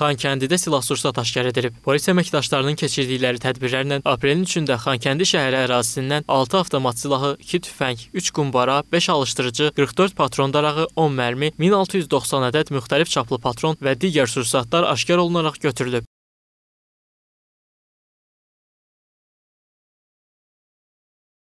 Xankəndidə silahsürsat aşkar edilib. Polis əməkdaşlarının keçirdikləri tədbirlərlə aprelin 3-də Xankəndi şəhəri ərazisindən 6 avtomat silahı, 2 tüfəng, 3 qumbara, 5 alışdırıcı, 44 patron darağı, 10 mərmi, 1690 ədəd müxtəlif çaplı patron və digər sursatlar aşkar olunaraq götürülüb.